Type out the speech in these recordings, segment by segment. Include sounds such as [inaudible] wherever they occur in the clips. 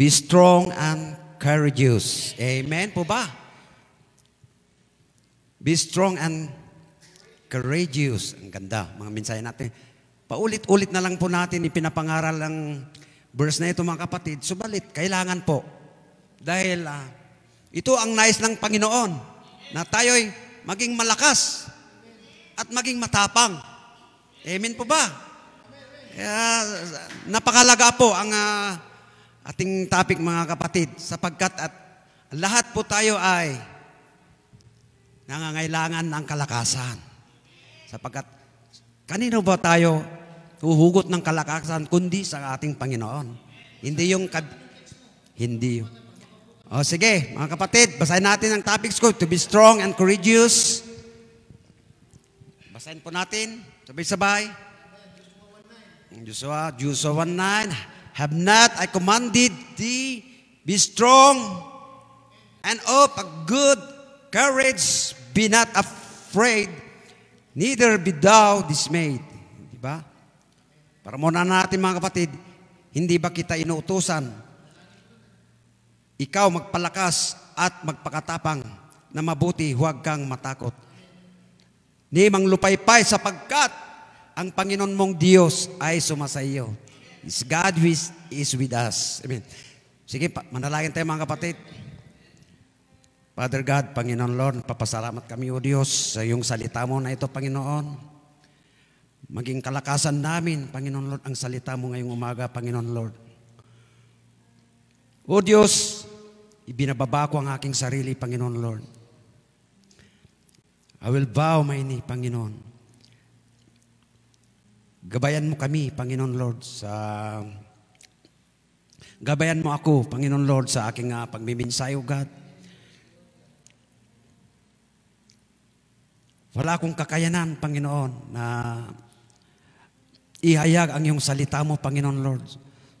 Be strong and courageous. Amen po ba? Be strong and courageous. Ang ganda, mga mensahe natin. Paulit-ulit na lang po natin ipinapangaral ang verse na ito mga kapatid. Subalit, kailangan po. Dahil uh, ito ang nais ng Panginoon na tayo'y maging malakas at maging matapang. Amen po ba? Kaya napakalaga po ang uh, ating topic mga kapatid sapagkat at lahat po tayo ay nangangailangan ng kalakasan. Sapagkat kanino ba tayo huhugot ng kalakasan kundi sa ating Panginoon? Hindi yung kab- hindi. O sige, mga kapatid, basahin natin ang topics ko to be strong and courageous. Basahin po natin, sabay-sabay. Joshua, Joshua 1.9. Have not I commanded thee, be strong and of a good courage, be not afraid, neither be thou dismayed. Di ba? Para muna natin mga kapatid, hindi ba kita inuutosan? Ikaw magpalakas at magpakatapang na mabuti, huwag kang matakot. Ni mang lupaypay sapagkat ang Panginoon mong Diyos ay sumasa iyo. God is, is with us. Amen. Sige, manalangin tayo mga kapatid. Father God, Panginoon Lord, papasalamat kami o Diyos sa iyong salita mo na ito, Panginoon. Maging kalakasan namin, Panginoon Lord, ang salita mo ngayong umaga, Panginoon Lord. O Diyos, ibinababa ko ang aking sarili, Panginoon Lord. I will bow my knee, Panginoon. Gabayan mo kami, Panginoon Lord, sa Gabayan mo ako, Panginoon Lord, sa aking uh, pagmiminsayo, God. Wala akong kakayanan, Panginoon, na ihayag ang iyong salita mo, Panginoon Lord.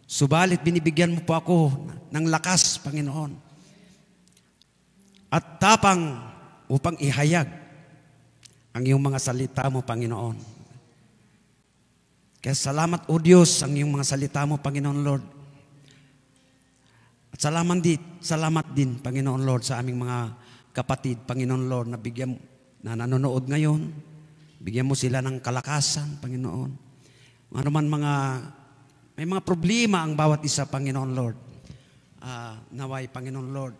Subalit binibigyan mo po ako ng lakas, Panginoon. At tapang upang ihayag ang iyong mga salita mo, Panginoon. Kaya salamat o Diyos ang iyong mga salita mo, Panginoon Lord. At salamat din, salamat din, Panginoon Lord, sa aming mga kapatid, Panginoon Lord, na bigyan na nanonood ngayon. Bigyan mo sila ng kalakasan, Panginoon. Ano man mga, may mga problema ang bawat isa, Panginoon Lord. Uh, naway, Panginoon Lord,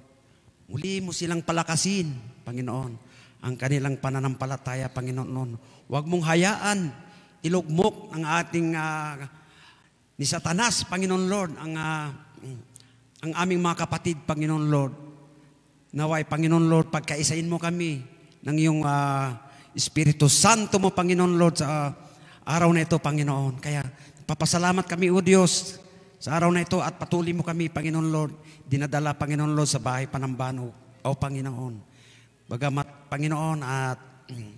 muli mo silang palakasin, Panginoon, ang kanilang pananampalataya, Panginoon. Huwag mong hayaan tinugmok ang ating uh, ni Satanas, Panginoon Lord, ang, uh, ang aming mga kapatid, Panginoon Lord. Naway, Panginoon Lord, pagkaisain mo kami ng iyong uh, Espiritu Santo mo, Panginoon Lord, sa uh, araw na ito, Panginoon. Kaya papasalamat kami, O Diyos, sa araw na ito at patuloy mo kami, Panginoon Lord, dinadala, Panginoon Lord, sa bahay panambano, O Panginoon. Bagamat, Panginoon, at mm,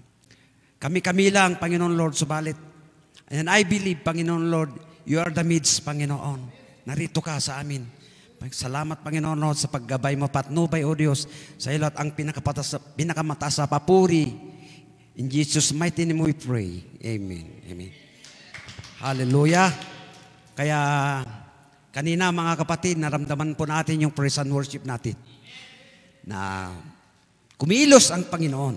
kami-kami lang, Panginoon Lord, subalit And I believe, Panginoon Lord, you are the midst, Panginoon. Narito ka sa amin. Salamat, Panginoon Lord, sa paggabay mo, patnubay, O Diyos, sa lahat ang pinakamataas na papuri. In Jesus' mighty name we pray. Amen. Amen. Hallelujah. Kaya, kanina mga kapatid, naramdaman po natin yung praise and worship natin. Na kumilos ang Panginoon.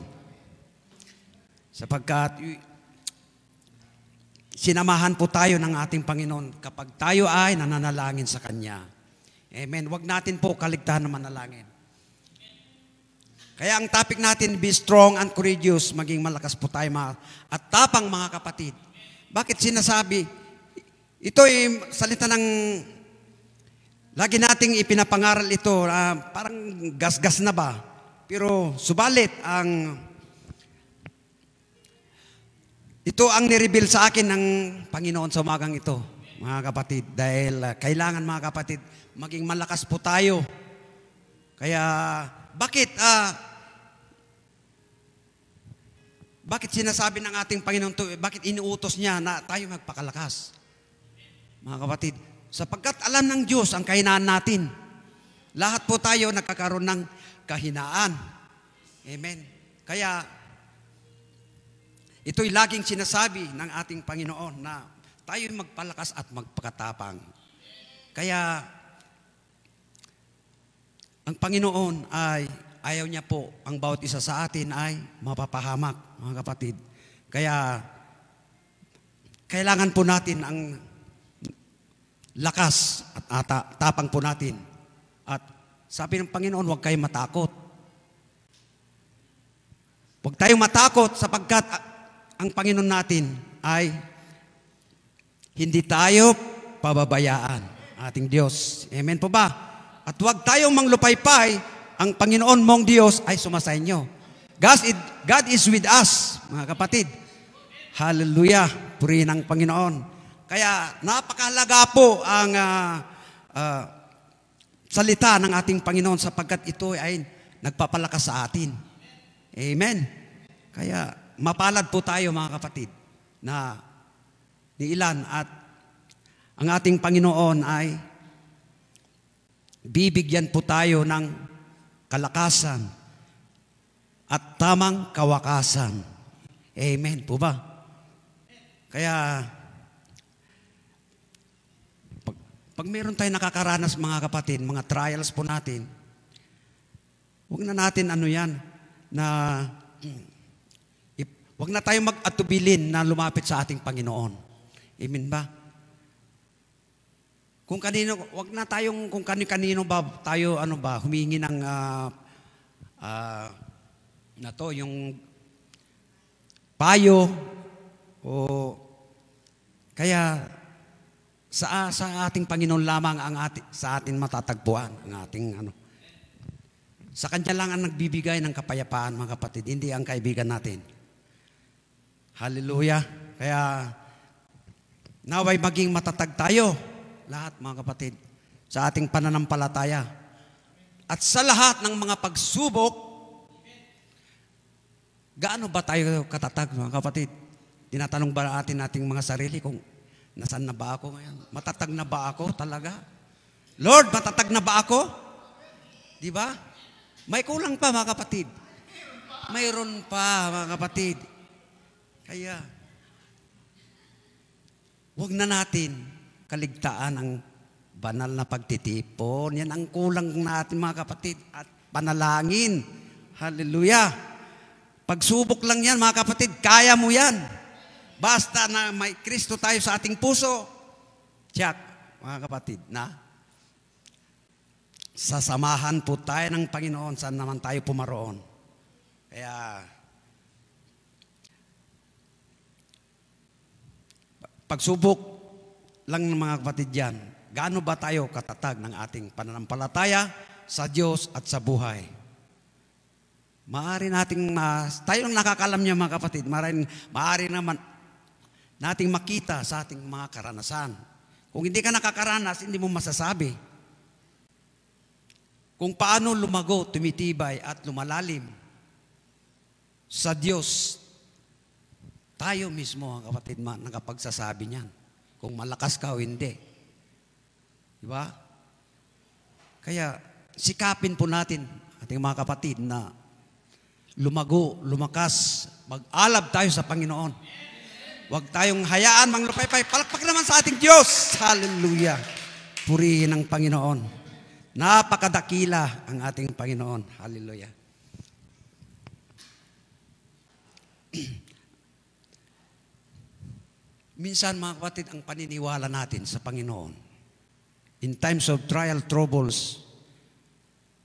Sapagkat sinamahan po tayo ng ating Panginoon kapag tayo ay nananalangin sa Kanya. Amen. Huwag natin po kaligtahan na manalangin. Kaya ang topic natin, be strong and courageous, maging malakas po tayo mga, at tapang mga kapatid. Bakit sinasabi? Ito ay salita ng, lagi nating ipinapangaral ito, uh, parang gasgas na ba? Pero subalit, ang ito ang nireveal sa akin ng Panginoon sa umagang ito, mga kapatid. Dahil uh, kailangan mga kapatid, maging malakas po tayo. Kaya, bakit, uh, bakit sinasabi ng ating Panginoon, to, eh, bakit inuutos niya na tayo magpakalakas? Mga kapatid, sapagkat alam ng Diyos ang kahinaan natin. Lahat po tayo nakakaroon ng kahinaan. Amen. Kaya, Ito'y laging sinasabi ng ating Panginoon na tayo'y magpalakas at magpakatapang. Kaya, ang Panginoon ay ayaw niya po ang bawat isa sa atin ay mapapahamak, mga kapatid. Kaya, kailangan po natin ang lakas at ata, tapang po natin. At sabi ng Panginoon, huwag kayong matakot. Huwag tayong matakot sapagkat ang Panginoon natin ay hindi tayo pababayaan ating Diyos. Amen po ba? At huwag tayong manglupaypay, ang Panginoon mong Diyos ay sumasa inyo. God is, God is with us, mga kapatid. Hallelujah! Purihin ang Panginoon. Kaya napakahalaga po ang uh, uh, salita ng ating Panginoon sapagkat ito ay nagpapalakas sa atin. Amen. Kaya mapalad po tayo mga kapatid na ni ilan at ang ating Panginoon ay bibigyan po tayo ng kalakasan at tamang kawakasan. Amen po ba? Kaya pag, pag meron tayong nakakaranas mga kapatid, mga trials po natin, huwag na natin ano yan, na Huwag na tayong mag-atubilin na lumapit sa ating Panginoon. Amen ba? Kung kanino, wag na tayong kung kanino-kanino ba tayo ano ba humingi ng uh, uh, na to yung payo o kaya sa sa ating Panginoon lamang ang ati, sa atin matatagpuan ang ating ano sa kanya lang ang nagbibigay ng kapayapaan mga kapatid hindi ang kaibigan natin Hallelujah. Kaya, naway maging matatag tayo, lahat mga kapatid, sa ating pananampalataya. At sa lahat ng mga pagsubok, gaano ba tayo katatag mga kapatid? Tinatanong ba natin ating mga sarili kung nasan na ba ako ngayon? Matatag na ba ako talaga? Lord, matatag na ba ako? Di ba? May kulang pa mga kapatid. Mayroon pa mga kapatid. Kaya, wag na natin kaligtaan ang banal na pagtitipon. Yan ang kulang natin mga kapatid at panalangin. Hallelujah. Pagsubok lang yan mga kapatid, kaya mo yan. Basta na may Kristo tayo sa ating puso. Tiyak, mga kapatid, na sasamahan po tayo ng Panginoon saan naman tayo pumaroon. Kaya pagsubok lang ng mga kapatid yan, gaano ba tayo katatag ng ating pananampalataya sa Diyos at sa buhay? Maari nating, ma tayo ang nakakalam niya mga kapatid, maari, maari naman nating makita sa ating mga karanasan. Kung hindi ka nakakaranas, hindi mo masasabi. Kung paano lumago, tumitibay at lumalalim sa Diyos tayo mismo, ang kapatid, nakapagsasabi niyan. Kung malakas ka o hindi. Di ba? Kaya, sikapin po natin, ating mga kapatid, na lumago, lumakas, mag-alab tayo sa Panginoon. Huwag tayong hayaan mang lupay-pay. Palakpak naman sa ating Diyos. Hallelujah. Purihin ang Panginoon. Napakadakila ang ating Panginoon. Hallelujah. [clears throat] Minsan mga kapatid, ang paniniwala natin sa Panginoon, in times of trial, troubles,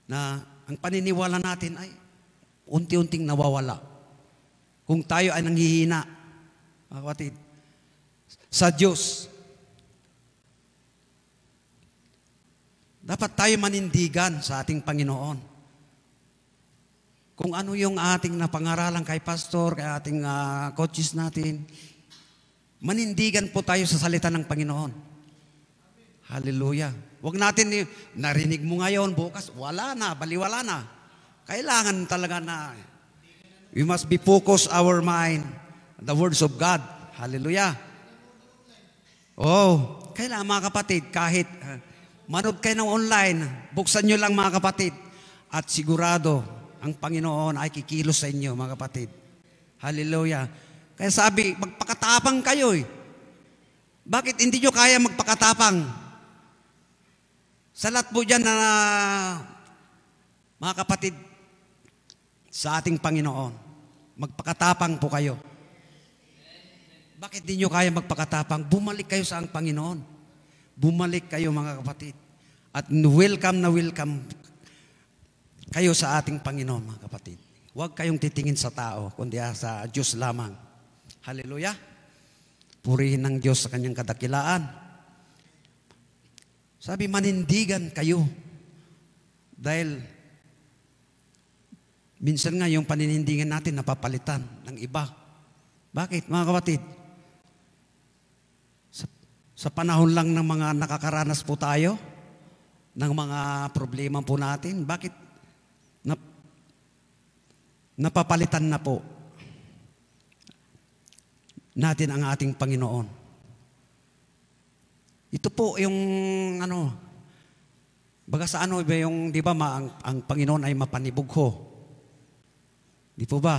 na ang paniniwala natin ay unti-unting nawawala. Kung tayo ay nanghihina, mga kapatid, sa Diyos, dapat tayo manindigan sa ating Panginoon. Kung ano yung ating napangaralan kay pastor, kay ating uh, coaches natin, Manindigan po tayo sa salita ng Panginoon. Hallelujah. Huwag natin, narinig mo ngayon, bukas, wala na, baliwala na. Kailangan talaga na, we must be focus our mind, the words of God. Hallelujah. Oh, kailangan mga kapatid, kahit ah, manood kayo ng online, buksan nyo lang mga kapatid, at sigurado, ang Panginoon ay kikilos sa inyo, mga kapatid. Hallelujah. Kaya sabi, magpakatapang kayo eh. Bakit hindi nyo kaya magpakatapang? Sa lahat po dyan na, mga kapatid, sa ating Panginoon, magpakatapang po kayo. Bakit hindi nyo kaya magpakatapang? Bumalik kayo sa ang Panginoon. Bumalik kayo mga kapatid. At welcome na welcome kayo sa ating Panginoon mga kapatid. Huwag kayong titingin sa tao, kundi sa Diyos lamang. Hallelujah. Purihin ng Diyos sa kanyang kadakilaan. Sabi, manindigan kayo. Dahil minsan nga yung paninindigan natin napapalitan ng iba. Bakit mga kapatid? Sa, sa panahon lang ng mga nakakaranas po tayo ng mga problema po natin, bakit nap, napapalitan na po natin ang ating Panginoon. Ito po yung ano, baga sa ano, yung di ba ma, ang, ang Panginoon ay mapanibugho. Di po ba?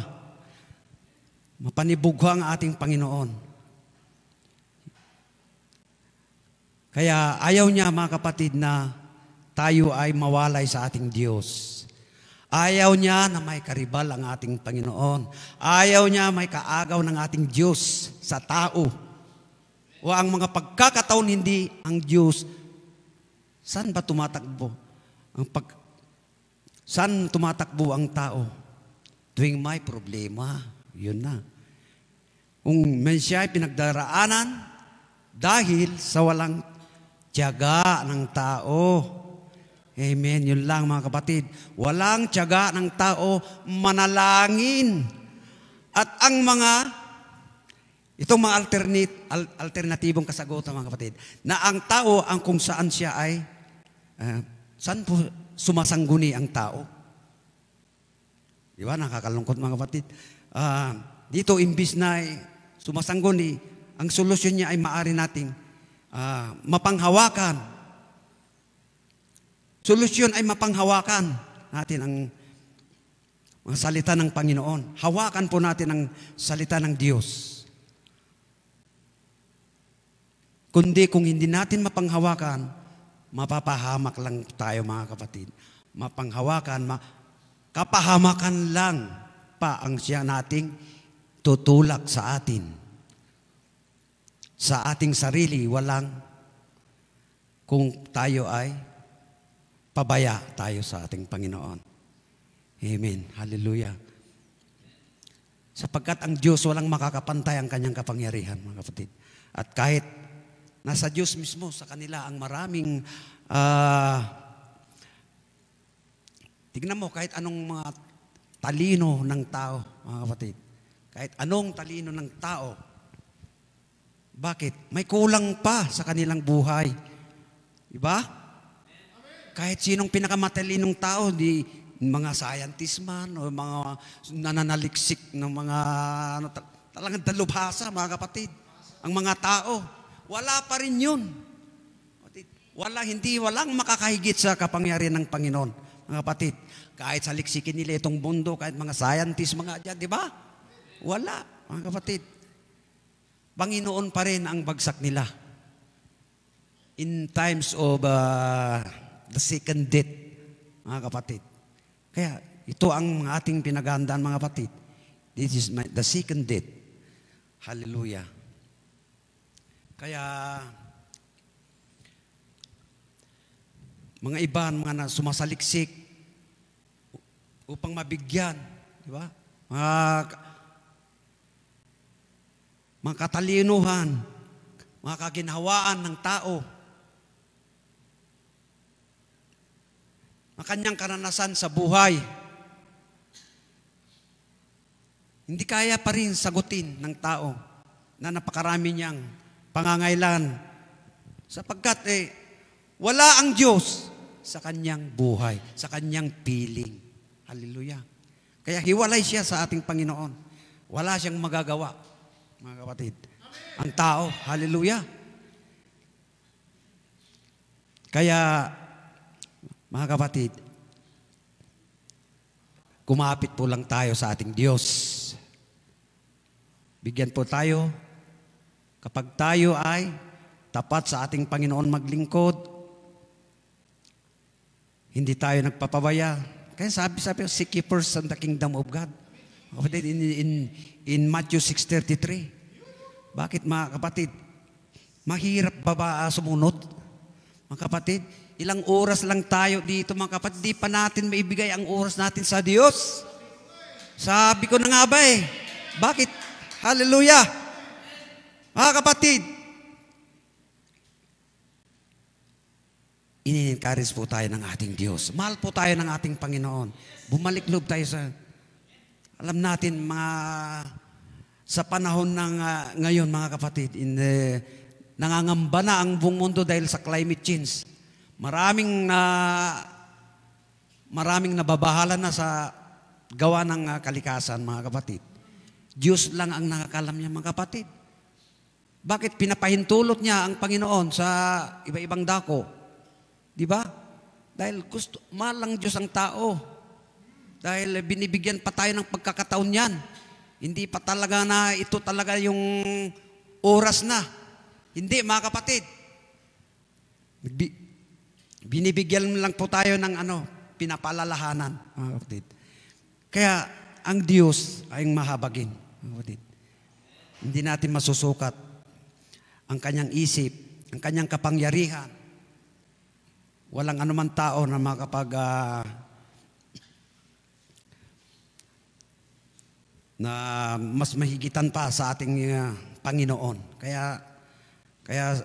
Mapanibugho ang ating Panginoon. Kaya ayaw niya mga kapatid na tayo ay mawalay sa ating Diyos. Ayaw niya na may karibal ang ating Panginoon. Ayaw niya may kaagaw ng ating Diyos sa tao. O ang mga pagkakataon hindi ang Diyos. Saan ba tumatakbo? Ang pag Saan tumatakbo ang tao? Tuwing may problema, yun na. Kung men siya ay pinagdaraanan dahil sa walang tiyaga ng tao, Amen. Yun lang mga kapatid. Walang tiyaga ng tao manalangin. At ang mga, itong mga alternate, al, alternatibong kasagutan mga kapatid, na ang tao ang kung saan siya ay, uh, saan po sumasangguni ang tao? Di ba? Nakakalungkot mga kapatid. Uh, dito, imbis na ay eh, sumasangguni, ang solusyon niya ay maari nating uh, mapanghawakan Solusyon ay mapanghawakan natin ang mga salita ng Panginoon. Hawakan po natin ang salita ng Diyos. Kundi kung hindi natin mapanghawakan, mapapahamak lang tayo mga kapatid. Mapanghawakan, ma kapahamakan lang pa ang siya nating tutulak sa atin. Sa ating sarili, walang kung tayo ay Pabaya tayo sa ating Panginoon. Amen. Hallelujah. Sapagkat ang Diyos walang makakapantay ang kanyang kapangyarihan, mga kapatid. At kahit nasa Diyos mismo sa kanila ang maraming uh, tignan mo kahit anong mga talino ng tao, mga kapatid. Kahit anong talino ng tao. Bakit? May kulang pa sa kanilang buhay. Diba? Kahit sinong pinakamatalinong tao, di mga scientist man o mga nananaliksik ng mga ano, talagang dalubhasa, mga kapatid. Ang mga tao, wala pa rin yun. Wala, hindi, walang makakahigit sa kapangyarihan ng Panginoon. Mga kapatid, kahit sa liksikin nila itong mundo, kahit mga scientist, mga dyan, di ba? Wala, mga kapatid. Panginoon pa rin ang bagsak nila. In times of uh, the second death, mga kapatid. Kaya ito ang ating pinaghandaan, mga kapatid. This is my, the second death. Hallelujah. Kaya, mga iba, mga na sumasaliksik upang mabigyan, di ba? Mga, mga katalinuhan, mga kaginhawaan ng tao, ang kanyang karanasan sa buhay. Hindi kaya pa rin sagutin ng tao na napakarami niyang pangangailan sapagkat eh, wala ang Diyos sa kanyang buhay, sa kanyang piling. Hallelujah. Kaya hiwalay siya sa ating Panginoon. Wala siyang magagawa, mga kapatid. Ang tao, hallelujah. Kaya mga kapatid, kumapit po lang tayo sa ating Diyos. Bigyan po tayo kapag tayo ay tapat sa ating Panginoon maglingkod, hindi tayo nagpapabaya. Kaya sabi, sabi, seek ye first on the kingdom of God. Kapatid, in, in, in Matthew 6.33, bakit mga kapatid, mahirap ba ba ah, sumunod? Mga kapatid, Ilang oras lang tayo dito mga kapatid, di pa natin maibigay ang oras natin sa Diyos. Sabi ko na nga ba eh, bakit? Hallelujah! Mga kapatid, ini-encourage po tayo ng ating Diyos. Mahal po tayo ng ating Panginoon. Bumalik loob tayo sa, alam natin mga, sa panahon ng uh, ngayon mga kapatid, in the, nangangamba na ang buong mundo dahil sa climate change. Maraming na maraming nababahala na sa gawa ng ah, kalikasan, mga kapatid. Diyos lang ang nakakalam niya, mga kapatid. Bakit pinapahintulot niya ang Panginoon sa iba-ibang dako? Di ba? Dahil gusto, malang Diyos ang tao. Dahil binibigyan pa tayo ng pagkakataon niyan. Hindi pa talaga na ito talaga yung oras na. Hindi, mga kapatid. Binibigyan lang po tayo ng ano, pinapalalahanan, mga kapatid. Kaya ang Diyos ay mahabagin, mga kapatid. Hindi natin masusukat ang kanyang isip, ang kanyang kapangyarihan. Walang anumang tao na makapag uh, na mas mahigitan pa sa ating uh, Panginoon. Kaya kaya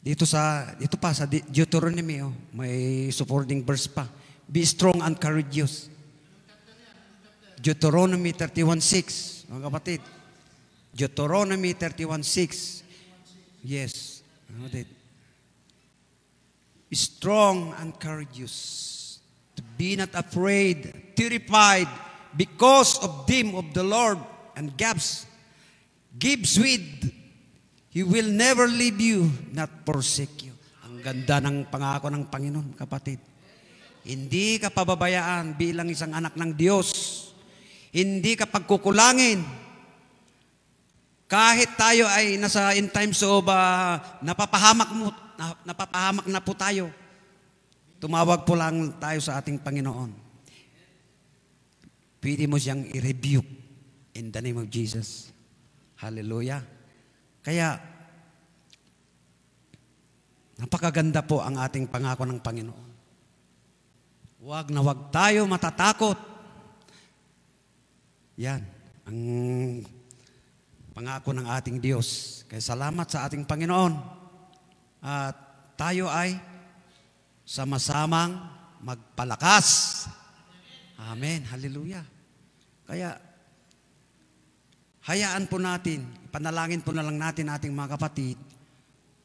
dito sa dito pa sa Deuteronomy oh, may supporting verse pa. Be strong and courageous. Deuteronomy 31:6, mga kapatid. Deuteronomy 31:6. Yes, kapatid. Be strong and courageous. To be not afraid, terrified because of them of the Lord and gives gives with He will never leave you, not forsake you. Ang ganda ng pangako ng Panginoon, kapatid. Hindi ka pababayaan bilang isang anak ng Diyos. Hindi ka pagkukulangin. Kahit tayo ay nasa in times of uh, napapahamak, mo, napapahamak na po tayo, tumawag po lang tayo sa ating Panginoon. Pwede mo siyang i-rebuke in the name of Jesus. Hallelujah. Kaya, napakaganda po ang ating pangako ng Panginoon. Huwag na huwag tayo matatakot. Yan, ang pangako ng ating Diyos. Kaya salamat sa ating Panginoon. At tayo ay sama-samang magpalakas. Amen. Hallelujah. Kaya, hayaan po natin panalangin po na lang natin ating mga kapatid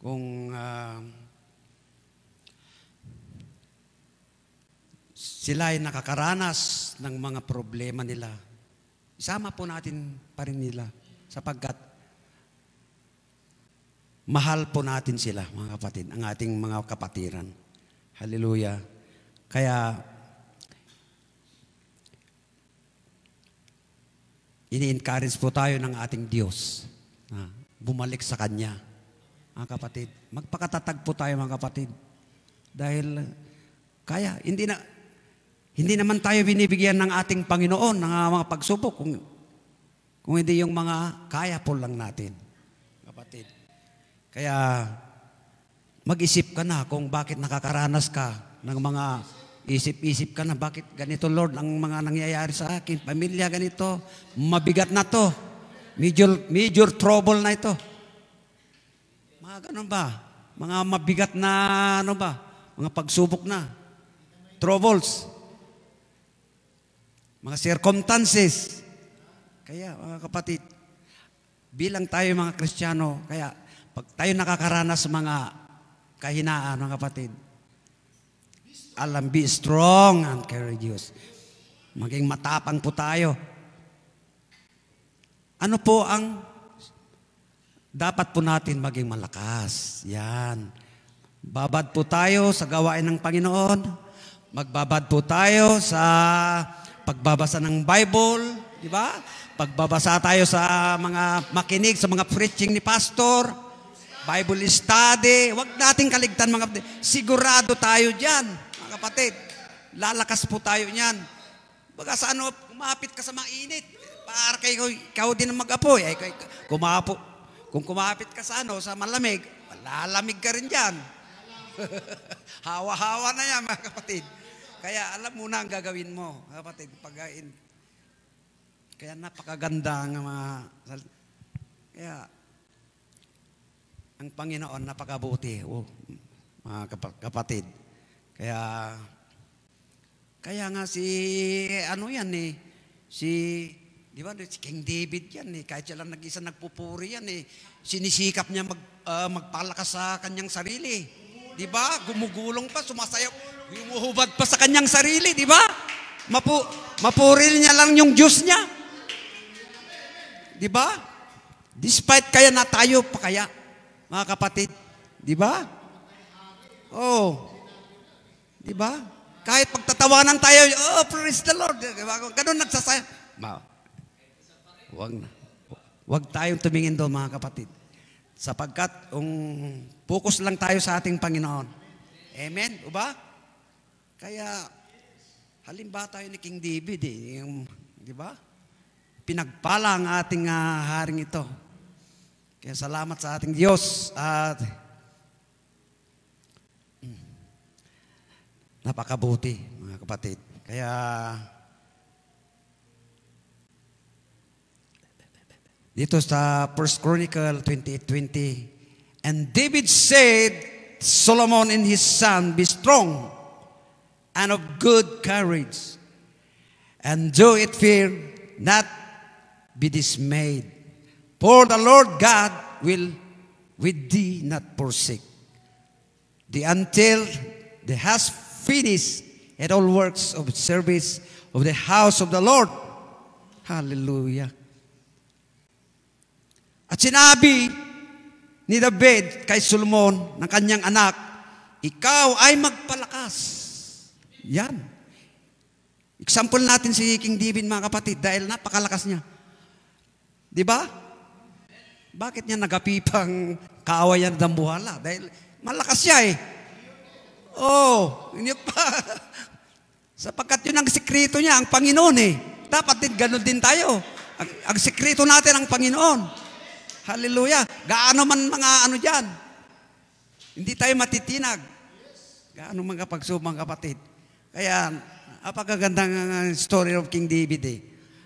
kung uh, ah, sila ay nakakaranas ng mga problema nila. Isama po natin pa rin nila sapagkat mahal po natin sila, mga kapatid, ang ating mga kapatiran. Hallelujah. Kaya ini-encourage po tayo ng ating Diyos na ah. bumalik sa Kanya. Ang kapatid, magpakatatag po tayo mga kapatid. Dahil kaya, hindi na, hindi naman tayo binibigyan ng ating Panginoon ng mga pagsubok kung, kung hindi yung mga kaya po lang natin, kapatid. Kaya, mag-isip ka na kung bakit nakakaranas ka ng mga isip-isip ka na bakit ganito Lord ang mga nangyayari sa akin, pamilya ganito, mabigat na to. Major, major trouble na ito. Mga ganun ba? Mga mabigat na ano ba? Mga pagsubok na. Troubles. Mga circumstances. Kaya mga kapatid, bilang tayo mga Kristiyano, kaya pag tayo nakakaranas sa mga kahinaan, mga kapatid, alam, be strong and courageous. Maging matapang po tayo. Ano po ang dapat po natin maging malakas? Yan. Babad po tayo sa gawain ng Panginoon. Magbabad po tayo sa pagbabasa ng Bible, di ba? Pagbabasa tayo sa mga makinig, sa mga preaching ni pastor, Bible study. Huwag nating kaligtan mga kapatid. Sigurado tayo diyan, mga kapatid. Lalakas po tayo niyan. Baga sa ano, umapit ka sa mainit. Para kay ikaw din ang mag-apoy. Ay, kay, kumapo. Kung kumapit ka sa ano, sa malamig, malalamig ka rin dyan. [laughs] Hawa-hawa na yan, mga kapatid. Kaya alam mo na ang gagawin mo, kapatid, pagkain. Ah, kaya napakaganda ang mga... Kaya, ang Panginoon napakabuti, oh, mga kapatid. Kaya, kaya nga si, ano yan eh, si Di ba? King David yan eh. Kahit siya lang nag-isa nagpupuri yan eh. Sinisikap niya mag, uh, magpalakas sa kanyang sarili. Di ba? Gumugulong pa, sumasayaw. Humuhubad pa sa kanyang sarili, di ba? Mapu mapuri niya lang yung Diyos niya. Di ba? Despite kaya na tayo pa kaya, mga kapatid. Di ba? Oh. Di ba? Kahit pagtatawanan tayo, oh, praise the Lord. Diba? Ganun nagsasaya. Ma Huwag, huwag tayong tumingin doon mga kapatid. Sapagkat um, focus lang tayo sa ating Panginoon. Amen? O ba? Kaya, halimbawa tayo ni King David eh. Yung, di ba? Pinagpala ang ating uh, haring ito. Kaya salamat sa ating Diyos. At hmm, napakabuti, mga kapatid. Kaya, Dito sa 1 Chronicle 28.20. And David said, Solomon and his son, Be strong and of good courage. And do it fear, not be dismayed. For the Lord God will with thee not forsake thee until the has finished at all works of service of the house of the Lord. Hallelujah. At sinabi ni David kay Solomon ng kanyang anak, ikaw ay magpalakas. Yan. Example natin si King David mga kapatid dahil napakalakas niya. Di ba? Bakit niya nagapi pang kaawayan ng buhala? Dahil malakas siya eh. Oh, inyo pa. [laughs] Sapagkat yun ang sikreto niya, ang Panginoon eh. Dapat din, ganun din tayo. Ang, ang sikreto natin ang Panginoon. Hallelujah. Gaano man mga ano dyan. Hindi tayo matitinag. Gaano man kapag sumang kapatid. Kaya, apagagandang story of King David eh.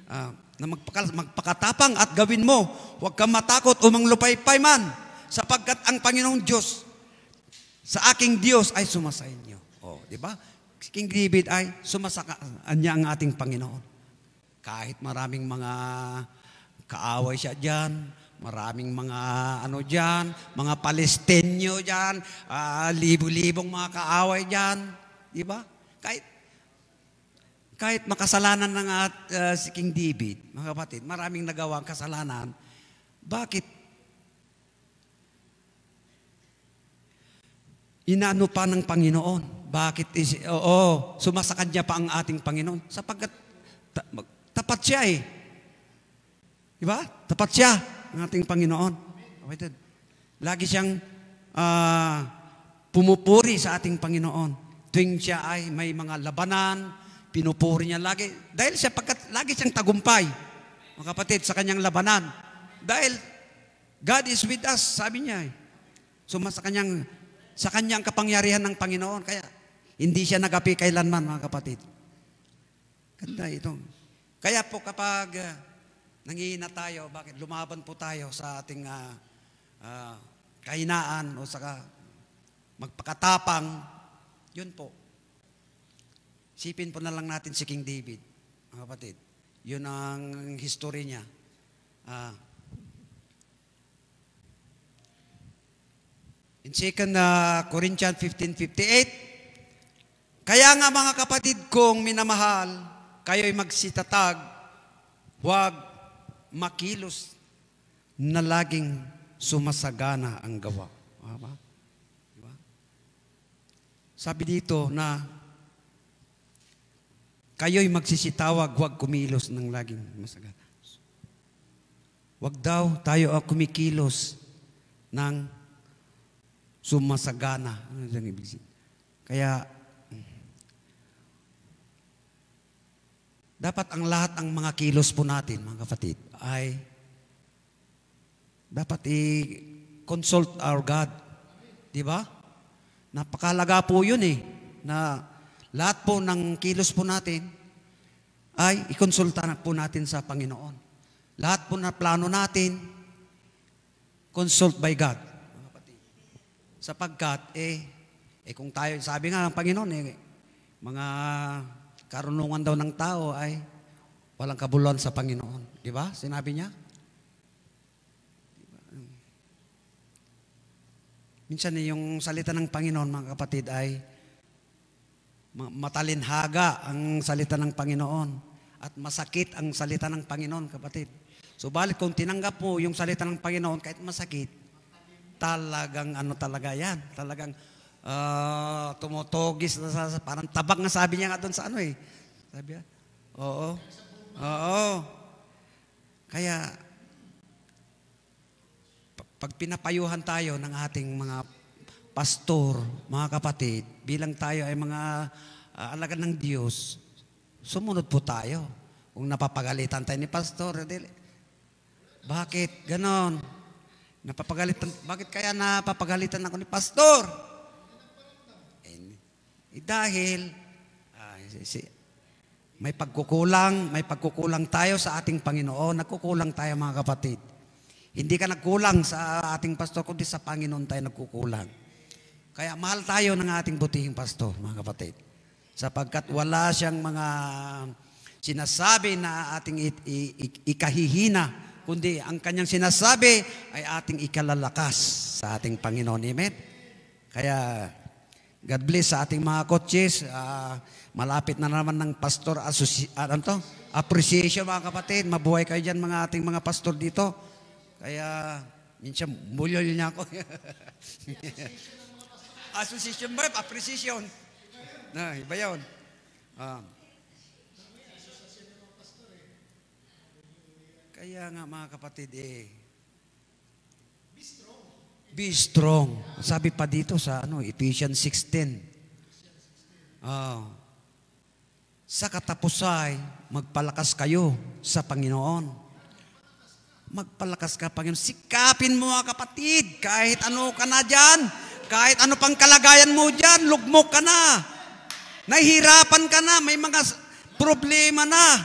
Uh, na magpaka, magpakatapang at gawin mo. Huwag kang matakot o manglupay-pay man. Sapagkat ang Panginoong Diyos sa aking Diyos ay sumasa inyo. Oh, di ba? King David ay sumasakaan niya ang ating Panginoon. Kahit maraming mga kaaway siya diyan, Maraming mga ano dyan, mga Palestinyo dyan, uh, ah, libo-libong mga kaaway dyan. Di ba? Kahit, kahit makasalanan ng at, uh, si King David, mga kapatid, maraming nagawa kasalanan. Bakit? Inano pa ng Panginoon. Bakit? Is, oo, sumasakad niya pa ang ating Panginoon. Sapagkat ta, tapat siya eh. Di ba? Tapat siya ng ating Panginoon. Kapatid, lagi siyang uh, pumupuri sa ating Panginoon. Tuwing siya ay may mga labanan, pinupuri niya lagi. Dahil siya, pagkat, lagi siyang tagumpay, mga kapatid, sa kanyang labanan. Dahil God is with us, sabi niya. Eh. So, sa kanyang, sa kanyang kapangyarihan ng Panginoon. Kaya, hindi siya nagapi kailanman, mga kapatid. Ganda itong. Kaya po kapag uh, Nangihina tayo, bakit? Lumaban po tayo sa ating uh, ah, uh, ah, kainaan o sa magpakatapang. Yun po. Sipin po na lang natin si King David, mga kapatid. Yun ang history niya. Uh, in 2 uh, Corinthians 15.58, Kaya nga mga kapatid kong minamahal, kayo'y magsitatag, huwag makilos na laging sumasagana ang gawa. Diba? diba? Sabi dito na kayo'y magsisitawag, huwag kumilos ng laging masagana. Huwag daw tayo ang kumikilos ng sumasagana. Ano yung ibig sabihin? Kaya, dapat ang lahat ng mga kilos po natin, mga kapatid, ay dapat i-consult our God. Di ba? Napakalaga po yun eh, na lahat po ng kilos po natin ay ikonsulta na po natin sa Panginoon. Lahat po na plano natin, consult by God. Sapagkat, eh, eh kung tayo, sabi nga ng Panginoon, eh, mga karunungan daw ng tao ay walang kabuluhan sa Panginoon. Di ba? Sinabi niya. Diba? Minsan eh, yung salita ng Panginoon, mga kapatid, ay matalinhaga ang salita ng Panginoon at masakit ang salita ng Panginoon, kapatid. Subalit so, kung tinanggap mo yung salita ng Panginoon kahit masakit, talagang ano talaga yan, talagang uh, tumutugis na parang tabak nga sabi niya nga doon sa ano eh. Sabi niya, oo, oo, kaya, pag pinapayuhan tayo ng ating mga pastor, mga kapatid, bilang tayo ay mga uh, alagad ng Diyos, sumunod po tayo. Kung napapagalitan tayo ni pastor, dili, bakit ganon? Napapagalitan, bakit kaya napapagalitan ako ni pastor? And, eh, dahil, ah, si, may pagkukulang, may pagkukulang tayo sa ating Panginoon. Nagkukulang tayo mga kapatid. Hindi ka nagkulang sa ating pastor, kundi sa Panginoon tayo nagkukulang. Kaya mahal tayo ng ating butihing pastor, mga kapatid. Sapagkat wala siyang mga sinasabi na ating ikahihina, kundi ang kanyang sinasabi ay ating ikalalakas sa ating Panginoon. Amen? Kaya, God bless sa ating mga coaches, uh, Malapit na naman ng pastor associ- uh, ano to? appreciation mga kapatid. Mabuhay kayo dyan mga ating mga pastor dito. Kaya, minsan bulol niya ako. [laughs] association ba? Appreciation. Na, iba yun. Um, Kaya nga mga kapatid, eh, Be strong. Be strong. Sabi pa dito sa ano, Ephesians 16. Oh. Ah. Sa katapusay, magpalakas kayo sa Panginoon. Magpalakas ka, Panginoon. Sikapin mo, mga kapatid, kahit ano ka na dyan, kahit ano pang kalagayan mo dyan, lugmok ka na. Nahihirapan ka na, may mga problema na.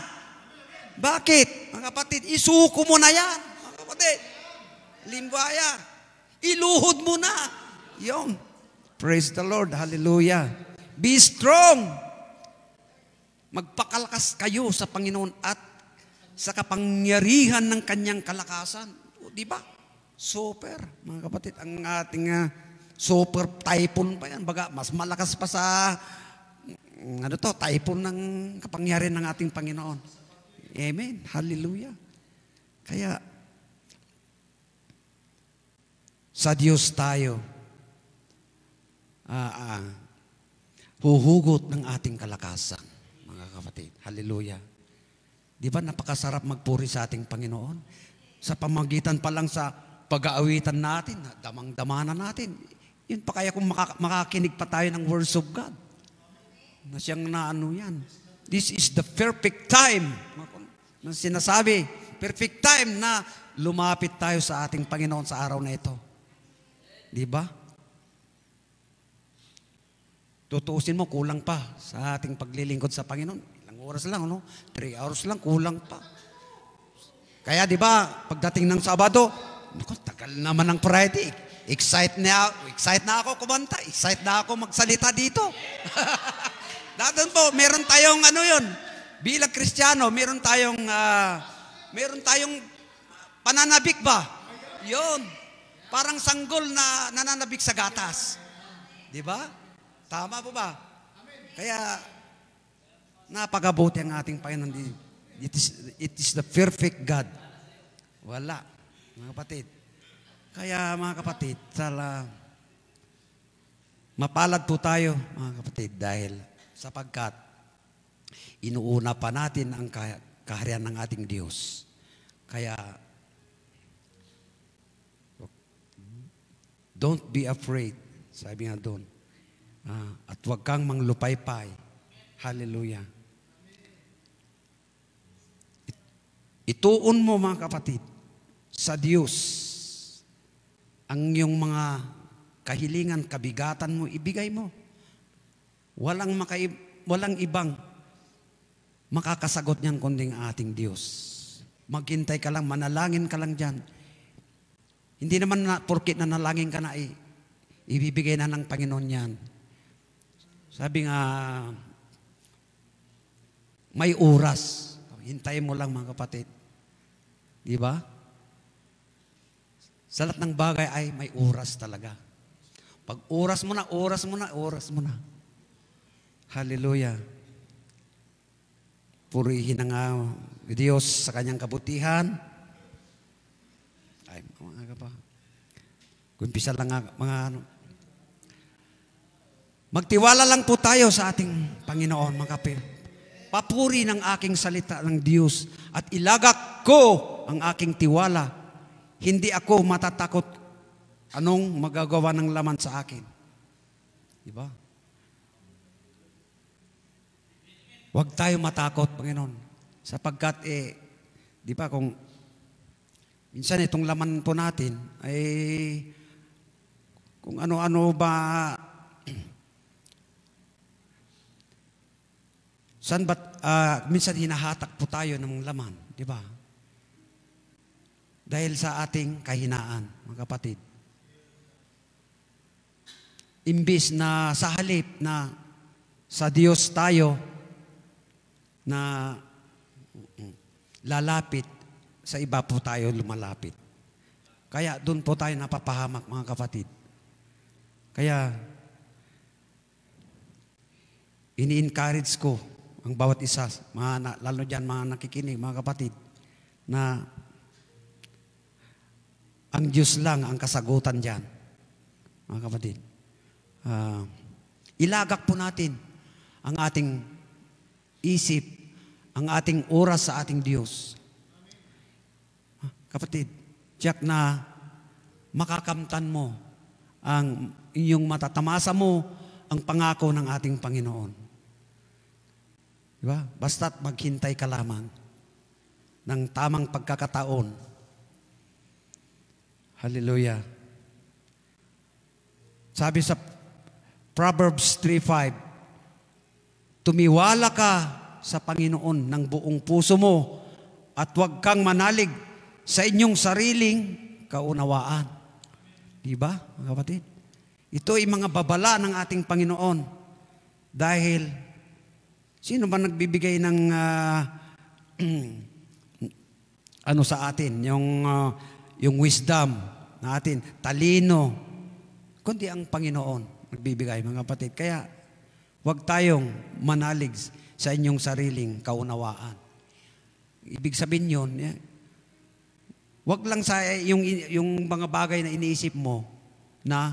Bakit? Mga kapatid, isuko mo na yan. Mga kapatid, limbaya, iluhod mo na. Yung, praise the Lord, hallelujah. Be strong. Magpakalakas kayo sa Panginoon at sa kapangyarihan ng kanyang kalakasan. O, di ba? Super, mga kapatid. Ang ating uh, super typhoon pa yan. Baga, mas malakas pa sa mm, ano to, typhoon ng kapangyarihan ng ating Panginoon. Amen. Hallelujah. Kaya, sa Diyos tayo uh, uh, huhugot ng ating kalakasan mga kapatid. Hallelujah. Di ba napakasarap magpuri sa ating Panginoon? Sa pamagitan pa lang sa pag-aawitan natin, damang-dama na natin. Yun pa kaya kung makak- makakinig pa tayo ng words of God. Na siyang naano yan. This is the perfect time. Na sinasabi, perfect time na lumapit tayo sa ating Panginoon sa araw na ito. Di ba? Tutuusin mo, kulang pa sa ating paglilingkod sa Panginoon. Ilang oras lang, ano? Three hours lang, kulang pa. Kaya di ba, pagdating ng Sabado, naku, tagal naman ng Friday. Excite na, excite na ako kumanta. Excite na ako magsalita dito. [laughs] Dadon po, meron tayong ano yun. Bilang Kristiyano, meron tayong, uh, meron tayong pananabik ba? Yun. Parang sanggol na nananabik sa gatas. Di ba? Tama po ba? Kaya, napakabuti ang ating Panginoon. It is, it is the perfect God. Wala, mga kapatid. Kaya, mga kapatid, sala, mapalad po tayo, mga kapatid, dahil sapagkat inuuna pa natin ang kaharian ng ating Diyos. Kaya, don't be afraid. Sabi nga doon, Ah, at huwag kang manglupay-pay. Hallelujah. Ituon mo mga kapatid sa Diyos ang iyong mga kahilingan, kabigatan mo, ibigay mo. Walang, maka, walang ibang makakasagot niyan kundi ang ating Diyos. Maghintay ka lang, manalangin ka lang dyan. Hindi naman na, porkit na nalangin ka na, eh, ibibigay na ng Panginoon yan. Sabi nga, may oras. Hintayin mo lang mga kapatid. Di ba? Sa lahat ng bagay ay may oras talaga. Pag oras mo na, oras mo na, oras mo na. Hallelujah. Purihin na nga Diyos sa kanyang kabutihan. Ay, mga ka pa. Kumpisa lang nga, mga ano, Magtiwala lang po tayo sa ating Panginoon, mga kapir. Papuri ng aking salita ng Diyos at ilagak ko ang aking tiwala. Hindi ako matatakot anong magagawa ng laman sa akin. Di ba? Huwag tayo matakot, Panginoon. Sapagkat, eh, di ba, kung minsan itong laman po natin, ay eh, kung ano-ano ba San ba, uh, ah, minsan hinahatak po tayo ng laman, di ba? Dahil sa ating kahinaan, mga kapatid. Imbis na sa halip na sa Diyos tayo na lalapit, sa iba po tayo lumalapit. Kaya doon po tayo napapahamak, mga kapatid. Kaya, ini-encourage ko ang bawat isa, mga, lalo dyan mga nakikinig, mga kapatid, na ang Diyos lang ang kasagutan dyan, mga kapatid. Uh, ilagak po natin ang ating isip, ang ating oras sa ating Diyos. Kapatid, tiyak na makakamtan mo ang inyong matatamasa mo ang pangako ng ating Panginoon. Di ba? Basta't maghintay ka lamang ng tamang pagkakataon. Hallelujah. Sabi sa Proverbs 3.5, Tumiwala ka sa Panginoon ng buong puso mo at huwag kang manalig sa inyong sariling kaunawaan. Di ba, mga kapatid? Ito ay mga babala ng ating Panginoon dahil Sino ba nagbibigay ng uh, [clears throat] ano sa atin, yung uh, yung wisdom natin, talino, kundi ang Panginoon nagbibigay mga kapatid. Kaya huwag tayong manalig sa inyong sariling kaunawaan. Ibig sabihin 'yon, yeah, wag lang sa eh, yung yung mga bagay na iniisip mo na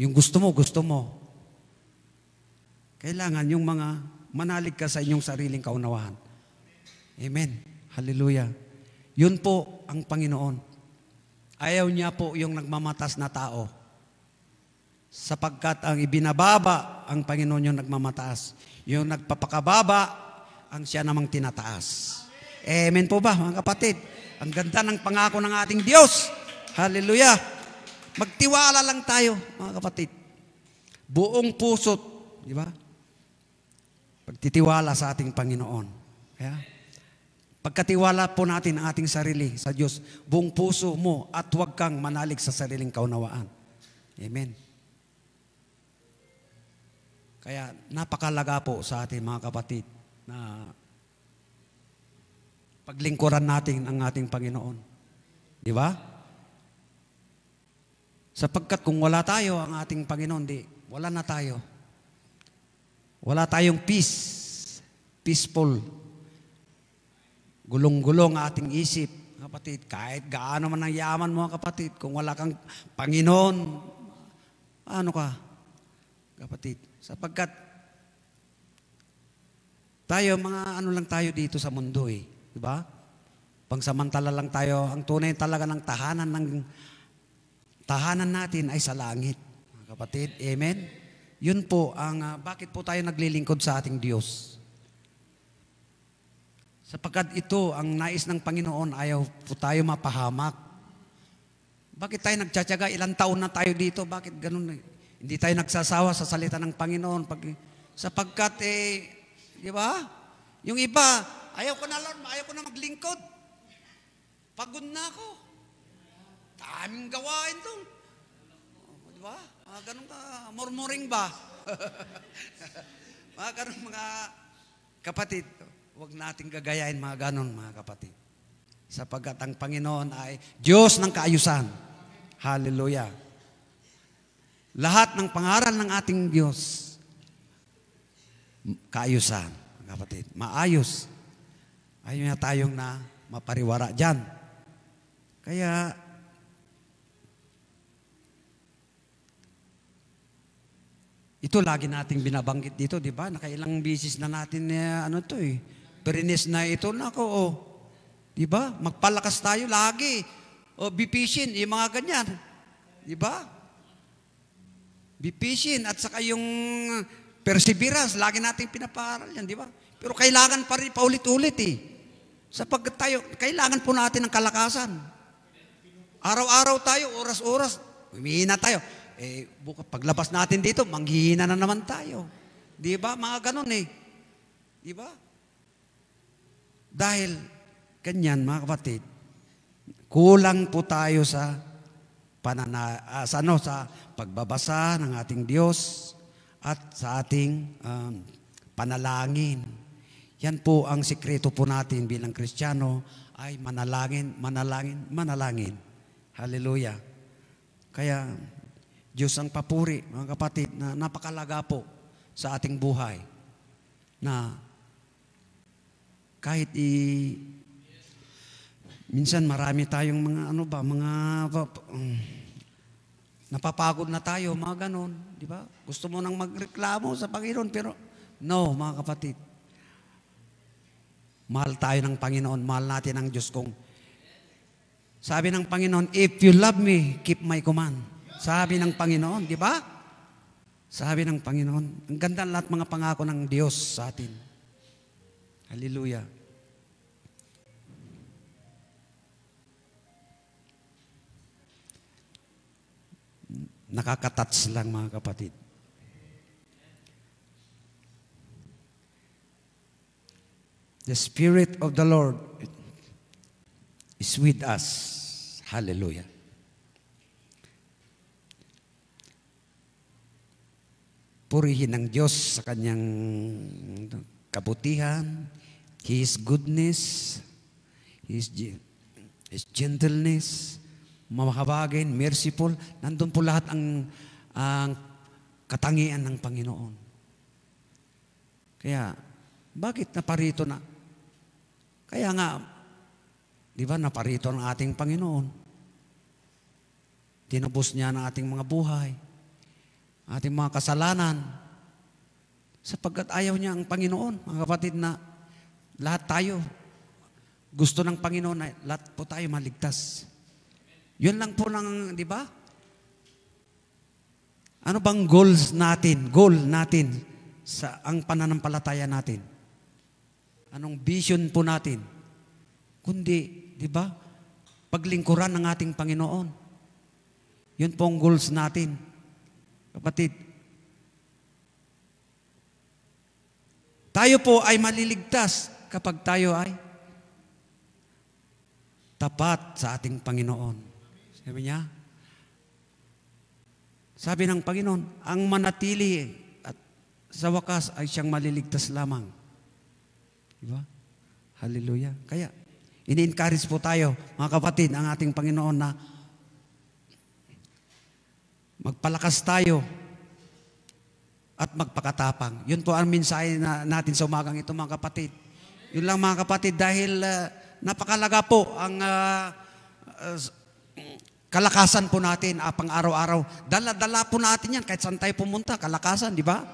yung gusto mo, gusto mo. Kailangan yung mga manalig ka sa inyong sariling kaunawahan. Amen. Hallelujah. Yun po ang Panginoon. Ayaw niya po yung nagmamatas na tao. Sapagkat ang ibinababa, ang Panginoon yung nagmamataas. Yung nagpapakababa, ang siya namang tinataas. Amen po ba, mga kapatid? Ang ganda ng pangako ng ating Diyos. Hallelujah. Magtiwala lang tayo, mga kapatid. Buong puso, di ba? Pagtitiwala sa ating Panginoon. Kaya, pagkatiwala po natin ang ating sarili sa Diyos, buong puso mo at huwag kang manalig sa sariling kaunawaan. Amen. Kaya napakalaga po sa ating mga kapatid na paglingkuran natin ang ating Panginoon. Di ba? Sapagkat kung wala tayo ang ating Panginoon, di, wala na tayo. Wala tayong peace. Peaceful. Gulong-gulong ating isip, kapatid. Kahit gaano man ang yaman mo, kapatid, kung wala kang Panginoon, ano ka, kapatid? Sapagkat tayo, mga ano lang tayo dito sa mundo eh. Di ba? Pangsamantala lang tayo. Ang tunay talaga ng tahanan ng tahanan natin ay sa langit. Mga kapatid, Amen? Yun po ang uh, bakit po tayo naglilingkod sa ating Diyos. Sapagkat ito ang nais ng Panginoon, ayaw po tayo mapahamak. Bakit tayo nagtsatsaga? Ilang taon na tayo dito? Bakit ganun? Hindi tayo nagsasawa sa salita ng Panginoon. Pag, sapagkat eh, di ba? Yung iba, ayaw ko na Lord, ayaw ko na maglingkod. Pagod na ako. Daming gawain doon. Oh, di ba? Mga ah, ganun ka, murmuring ba? [laughs] mga ganun mga kapatid, huwag nating gagayain mga ganun mga kapatid. Sapagkat ang Panginoon ay Diyos ng kaayusan. Hallelujah. Lahat ng pangaral ng ating Diyos, kaayusan, mga kapatid. Maayos. Ayaw niya tayong na mapariwara dyan. Kaya Ito lagi nating binabanggit dito, di ba? Nakailang bisis na natin na ano to eh. Perinis na ito nako, oh. Di ba? Magpalakas tayo lagi. O, oh, be patient, yung mga ganyan. Di ba? Be patient at saka yung perseverance, lagi nating pinaparal yan, di ba? Pero kailangan pa rin paulit-ulit eh. Sa pag tayo, kailangan po natin ng kalakasan. Araw-araw tayo, oras-oras, humihina tayo eh, buka, paglabas natin dito, manghihina na naman tayo. Di ba? Mga ganun eh. Di ba? Dahil, ganyan mga kapatid, kulang po tayo sa panana, uh, sa, ano, sa pagbabasa ng ating Diyos at sa ating um, panalangin. Yan po ang sikreto po natin bilang Kristiyano ay manalangin, manalangin, manalangin. Hallelujah. Kaya Diyos ang papuri, mga kapatid, na napakalaga po sa ating buhay. Na kahit i minsan marami tayong mga ano ba, mga um, napapagod na tayo, mga ganon, di ba? Gusto mo nang magreklamo sa Panginoon, pero no, mga kapatid. Mahal tayo ng Panginoon, mahal natin ang Diyos kong. Sabi ng Panginoon, if you love me, keep my command. Sabi ng Panginoon, di ba? Sabi ng Panginoon, ang ganda lahat mga pangako ng Diyos sa atin. Hallelujah. Nakakatats lang mga kapatid. The Spirit of the Lord is with us. Hallelujah. purihin ng Diyos sa kanyang kabutihan, His goodness, His, His gentleness, mamahabagin, merciful. Nandun po lahat ang, ang katangian ng Panginoon. Kaya, bakit naparito na? Kaya nga, di ba, naparito ang ating Panginoon. Tinubos niya ang ating mga buhay ating mga kasalanan. Sapagkat ayaw niya ang Panginoon, mga kapatid, na lahat tayo, gusto ng Panginoon na lahat po tayo maligtas. Yun lang po nang, di ba? Ano bang goals natin, goal natin sa ang pananampalataya natin? Anong vision po natin? Kundi, di ba, paglingkuran ng ating Panginoon. Yun po ang goals natin. Kapatid, tayo po ay maliligtas kapag tayo ay tapat sa ating Panginoon. Sabi niya, sabi ng Panginoon, ang manatili at sa wakas ay siyang maliligtas lamang. Diba? Hallelujah. Kaya, ini-encourage po tayo, mga kapatid, ang ating Panginoon na Magpalakas tayo at magpakatapang. Yun po ang mensahe na natin sa umagang ito mga kapatid. Yun lang mga kapatid dahil uh, napakalaga po ang uh, uh, kalakasan po natin apang araw-araw. Dala-dala po natin yan kahit saan tayo pumunta, kalakasan, di ba?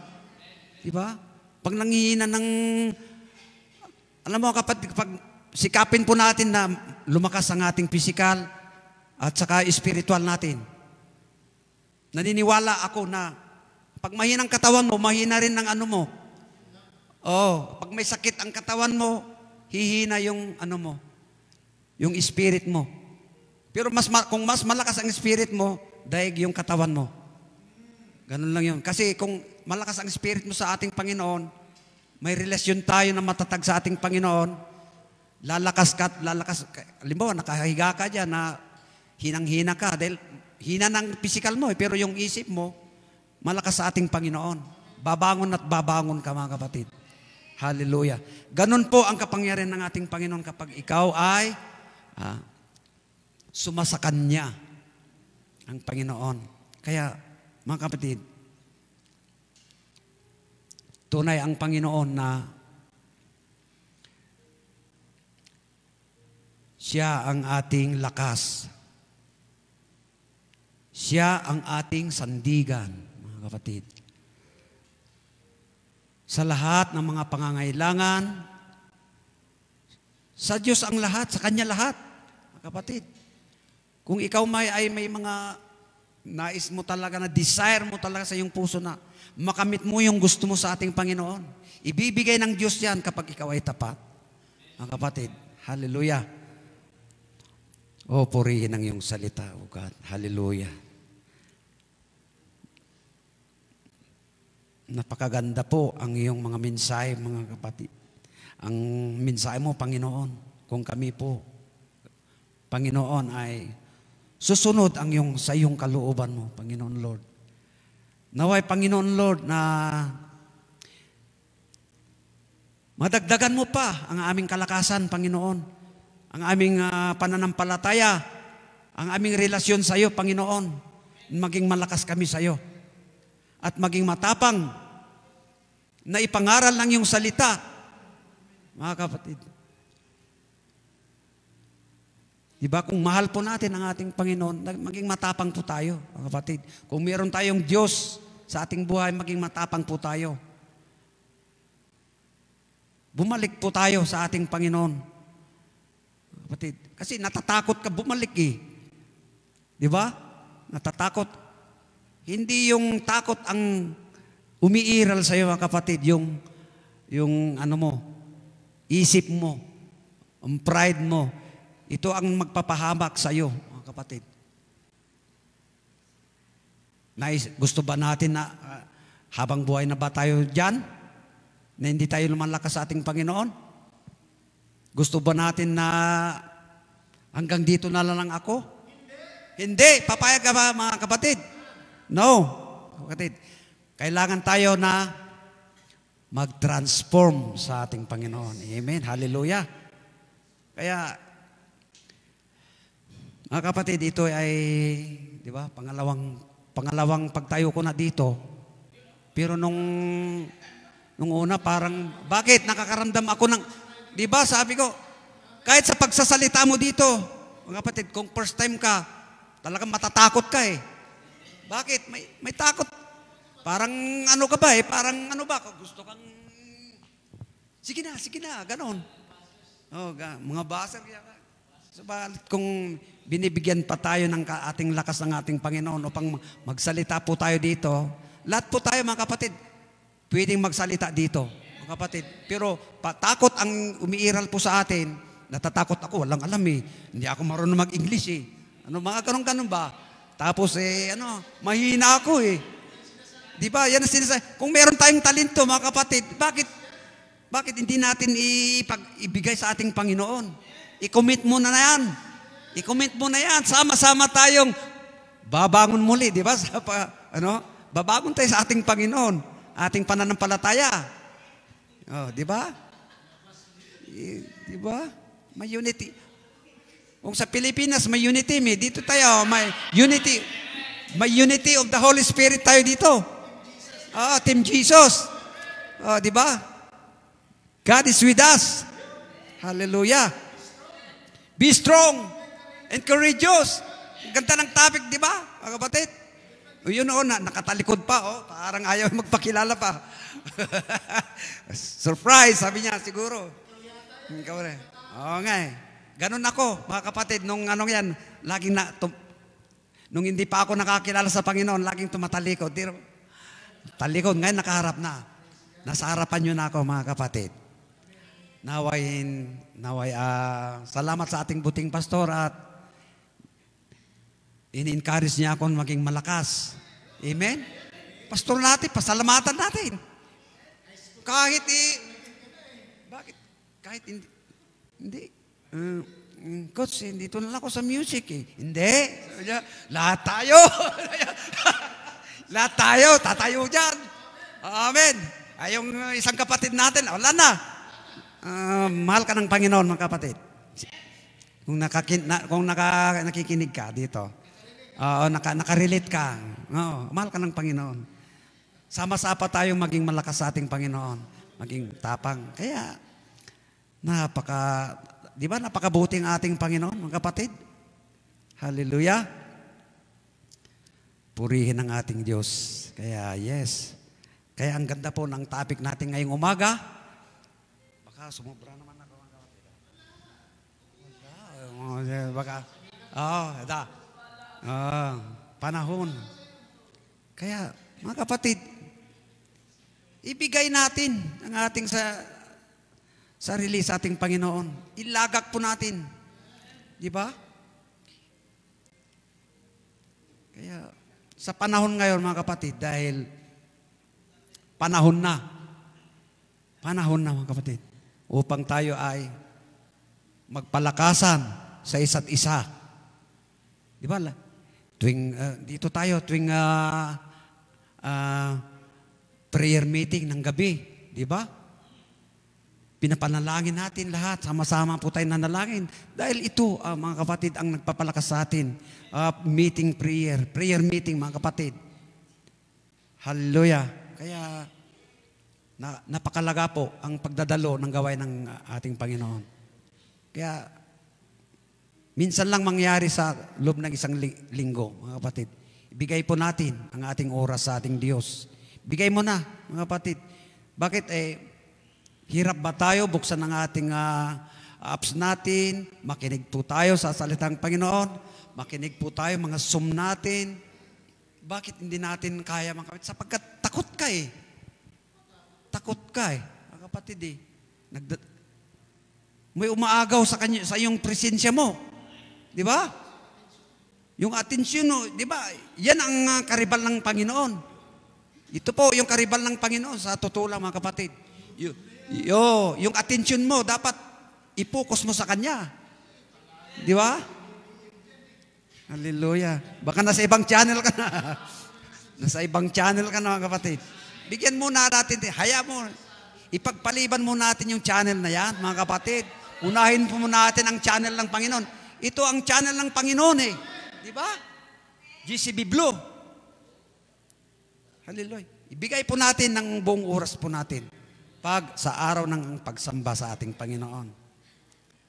Di ba? Pag nangihina ng alam mo kapatid, pag sikapin po natin na lumakas ang ating physical at saka spiritual natin. Naniniwala ako na pag mahina mahinang katawan mo, mahina rin ang ano mo. Oh, pag may sakit ang katawan mo, hihina yung ano mo, yung spirit mo. Pero mas kung mas malakas ang spirit mo, daig yung katawan mo. Ganun lang yun. Kasi kung malakas ang spirit mo sa ating Panginoon, may relasyon tayo na matatag sa ating Panginoon, lalakas ka, lalakas, halimbawa, nakahiga ka dyan na hinang-hina ka dahil hina ng physical mo, eh, pero yung isip mo, malakas sa ating Panginoon. Babangon at babangon ka mga kapatid. Hallelujah. Ganun po ang kapangyarihan ng ating Panginoon kapag ikaw ay ah, sumasakan niya ang Panginoon. Kaya mga kapatid, tunay ang Panginoon na siya ang ating lakas siya ang ating sandigan, mga kapatid. Sa lahat ng mga pangangailangan, sa Diyos ang lahat, sa Kanya lahat, mga kapatid. Kung ikaw may, ay may mga nais mo talaga na desire mo talaga sa iyong puso na makamit mo yung gusto mo sa ating Panginoon. Ibibigay ng Diyos yan kapag ikaw ay tapat. Mga kapatid, hallelujah. O, purihin ang iyong salita, O God. Hallelujah. Napakaganda po ang iyong mga mensahe, mga kapatid. Ang mensahe mo, Panginoon, kung kami po, Panginoon, ay susunod ang iyong, sa iyong kalooban mo, Panginoon Lord. Naway, Panginoon Lord, na madagdagan mo pa ang aming kalakasan, Panginoon, ang aming uh, pananampalataya, ang aming relasyon sa iyo, Panginoon, maging malakas kami sa iyo at maging matapang na ipangaral ng iyong salita. Mga kapatid, Diba? Kung mahal po natin ang ating Panginoon, maging matapang po tayo, mga kapatid. Kung meron tayong Diyos sa ating buhay, maging matapang po tayo. Bumalik po tayo sa ating Panginoon. Kapatid, kasi natatakot ka bumalik eh. Di ba? Natatakot. Hindi yung takot ang umiiral sa iyo, mga kapatid, yung, yung ano mo, isip mo, ang pride mo. Ito ang magpapahamak sa iyo, mga kapatid. Nais, gusto ba natin na uh, habang buhay na ba tayo dyan, na hindi tayo lumalakas sa ating Panginoon? Gusto ba natin na hanggang dito na lang ako? Hindi. Hindi. Papayag ka ba, mga kapatid? No. Kapatid, kailangan tayo na mag-transform sa ating Panginoon. Amen. Hallelujah. Kaya, mga kapatid, ito ay, di ba, pangalawang, pangalawang pagtayo ko na dito. Pero nung, nung una, parang, bakit nakakaramdam ako ng, di ba, sabi ko, kahit sa pagsasalita mo dito, mga kapatid, kung first time ka, talagang matatakot ka eh. Bakit? May, may takot. Parang ano ka ba eh? Parang ano ba? Gusto kang... Sige na, sige na. Ganon. Oh, mga baser kaya ka. Subalit so, kung binibigyan pa tayo ng ating lakas ng ating Panginoon upang magsalita po tayo dito, lahat po tayo mga kapatid, pwedeng magsalita dito, mga kapatid. Pero patakot ang umiiral po sa atin, natatakot ako, walang alam eh. Hindi ako marunong mag-English eh. Ano mga ganun-ganun ba? Tapos eh, ano, mahina ako eh. Di ba? Yan ang sinasabi. Kung meron tayong talento, mga kapatid, bakit, bakit hindi natin ipag, ibigay sa ating Panginoon? I-commit mo na yan. I-commit mo na yan. Sama-sama tayong babangon muli, di ba? [laughs] Sa, pa, ano? Babangon tayo sa ating Panginoon, ating pananampalataya. Oh, di ba? Eh, di ba? May unity. Kung sa Pilipinas may unity, may dito tayo, may unity, may unity of the Holy Spirit tayo dito. Ah, Team Jesus. Ah, di ba? God is with us. Hallelujah. Be strong and courageous. Ganda ng topic, di ba, mga kapatid? O yun o, oh, na, nakatalikod pa, oh. parang ayaw magpakilala pa. [laughs] Surprise, sabi niya, siguro. Ikaw rin. Oo nga eh. Ganun ako, mga kapatid, nung anong yan, laging na, tum, nung hindi pa ako nakakilala sa Panginoon, laging tumatalikod. Di, talikod, ngayon nakaharap na. Nasa harapan nyo na ako, mga kapatid. Nawayin, naway, uh, salamat sa ating buting pastor at in-encourage niya akong maging malakas. Amen? Pastor natin, pasalamatan natin. Kahit i... Bakit? Kahit hindi, hindi Uh, Coach, dito na lang ako sa music eh. Hindi. Sabi niya, lahat tayo. [laughs] lahat tayo, tatayo dyan. Amen. Ay, ah, yung ah, isang kapatid natin, ah, wala na. Uh, mahal ka ng Panginoon, mga kapatid. Kung, nakakin, na, kung naka, nakikinig ka dito, uh, naka, nakarelate ka, oh, mahal ka ng Panginoon. Sama-sama tayong maging malakas sa ating Panginoon, maging tapang. Kaya, napaka Di ba Napakabuti napakabuting ating Panginoon, mga kapatid? Hallelujah. Purihin ang ating Diyos. Kaya yes. Kaya ang ganda po ng topic natin ngayong umaga. Baka sumubra naman ako. Wala. Baka. Oh, da. Oh, panahon. Kaya, mga kapatid, ibigay natin ang ating sa sarili sa ating Panginoon. Ilagak po natin. Di ba? Kaya sa panahon ngayon mga kapatid, dahil panahon na, panahon na mga kapatid, upang tayo ay magpalakasan sa isa't isa. Di ba? Tuwing, uh, dito tayo, tuwing uh, uh, prayer meeting ng gabi, di ba? Pinapanalangin natin lahat, sama-sama po tayo nanalangin. Dahil ito, uh, mga kapatid, ang nagpapalakas sa atin. Uh, meeting prayer, prayer meeting, mga kapatid. Hallelujah. Kaya, na, napakalaga po ang pagdadalo ng gawain ng ah, ating Panginoon. Kaya, minsan lang mangyari sa loob ng isang linggo, mga kapatid. Ibigay po natin ang ating oras sa ating Diyos. Bigay mo na, mga kapatid. Bakit eh, Hirap ba tayo? Buksan ang ating uh, apps natin. Makinig po tayo sa salitang Panginoon. Makinig po tayo mga sum natin. Bakit hindi natin kaya mga Sapagkat takot ka eh. Takot ka eh. Mga kapatid eh. Nagda- May umaagaw sa, kanya, sa iyong presensya mo. Di ba? Yung atensyon, di ba? Yan ang uh, karibal ng Panginoon. Ito po yung karibal ng Panginoon sa totoo lang mga kapatid. You, Yo, yung attention mo, dapat ipokus mo sa Kanya. Di ba? Hallelujah. Baka nasa ibang channel ka na. [laughs] nasa ibang channel ka na, mga kapatid. Bigyan muna natin, haya mo, ipagpaliban mo natin yung channel na yan, mga kapatid. Unahin po muna natin ang channel ng Panginoon. Ito ang channel ng Panginoon eh. Di ba? GCB Blue. Hallelujah. Ibigay po natin ng buong oras po natin pag sa araw ng pagsamba sa ating Panginoon.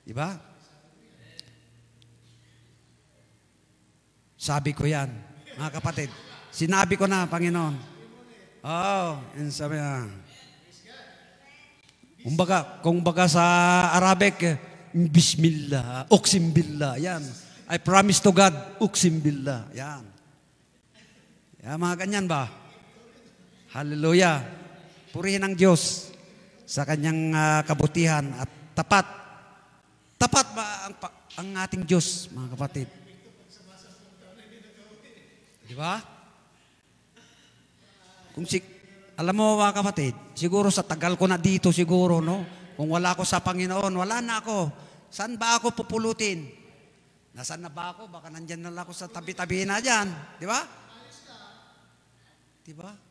Di ba? Sabi ko yan, mga kapatid. Sinabi ko na, Panginoon. Oo, oh, yun sabi Kung Kumbaga, kung baga sa Arabic, Bismillah, Uksimbillah, yan. I promise to God, Uksimbillah, yan. Yan, mga ganyan ba? Hallelujah. Purihin ang Diyos sa kanyang uh, kabutihan at tapat. Tapat ba ang, ang ating Diyos, mga kapatid? Di ba? Kung si, alam mo mga kapatid, siguro sa tagal ko na dito siguro, no? Kung wala ako sa Panginoon, wala na ako. Saan ba ako pupulutin? Nasaan na ba ako? Baka nandyan na lang ako sa tabi-tabi na dyan. Di ba? Di ba?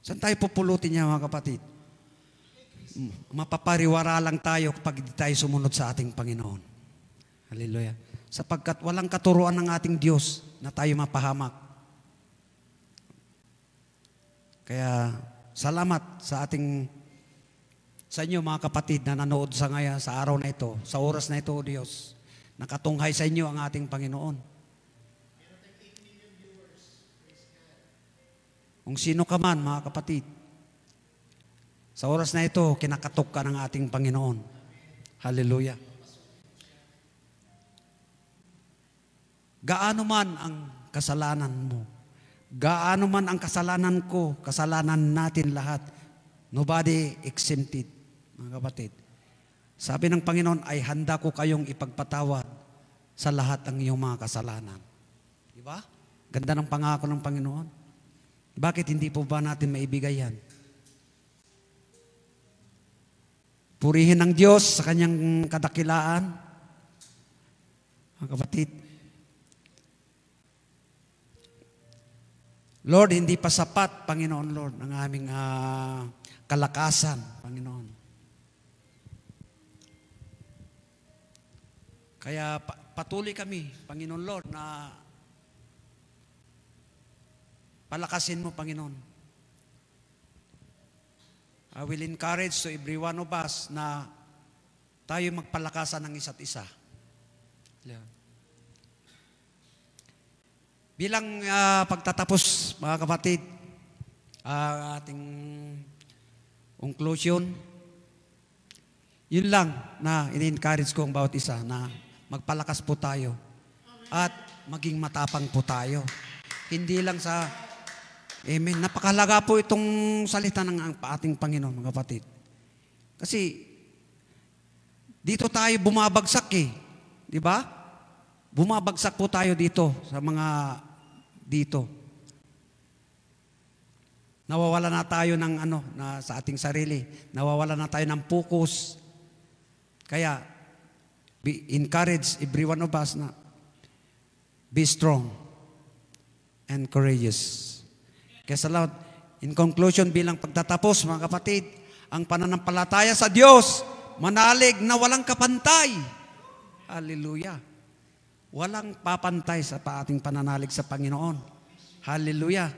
Saan tayo pupulutin niya mga kapatid? Mapapariwara lang tayo kapag hindi tayo sumunod sa ating Panginoon. Hallelujah. Sapagkat walang katuruan ng ating Diyos na tayo mapahamak. Kaya salamat sa ating sa inyo mga kapatid na nanood sa ngayon sa araw na ito, sa oras na ito, O Diyos. Nakatunghay sa inyo ang ating Panginoon. Kung sino ka man, mga kapatid, sa oras na ito, kinakatok ka ng ating Panginoon. Hallelujah. Gaano man ang kasalanan mo, gaano man ang kasalanan ko, kasalanan natin lahat, nobody exempted, mga kapatid. Sabi ng Panginoon, ay handa ko kayong ipagpatawad sa lahat ng iyong mga kasalanan. Diba? Ganda ng pangako ng Panginoon. Bakit hindi po ba natin maibigay yan? Purihin ng Diyos sa kanyang kadakilaan. Mga kapatid, Lord, hindi pa sapat, Panginoon Lord, ang aming uh, kalakasan, Panginoon. Kaya patuloy kami, Panginoon Lord, na Palakasin mo, Panginoon. I will encourage to every one of us na tayo magpalakasan ng isa't isa. Yeah. Bilang uh, pagtatapos, mga kapatid, uh, ating conclusion, yun lang na in-encourage ko ang bawat isa na magpalakas po tayo at maging matapang po tayo. Hindi lang sa Amen. Napakalaga po itong salita ng ating Panginoon, mga kapatid. Kasi, dito tayo bumabagsak eh. Di ba? Bumabagsak po tayo dito sa mga dito. Nawawala na tayo ng ano, na sa ating sarili. Nawawala na tayo ng focus. Kaya, be encourage every one of us na be strong and courageous. Kaya sa Lord, in conclusion, bilang pagtatapos, mga kapatid, ang pananampalataya sa Diyos, manalig na walang kapantay. Hallelujah. Walang papantay sa ating pananalig sa Panginoon. Hallelujah.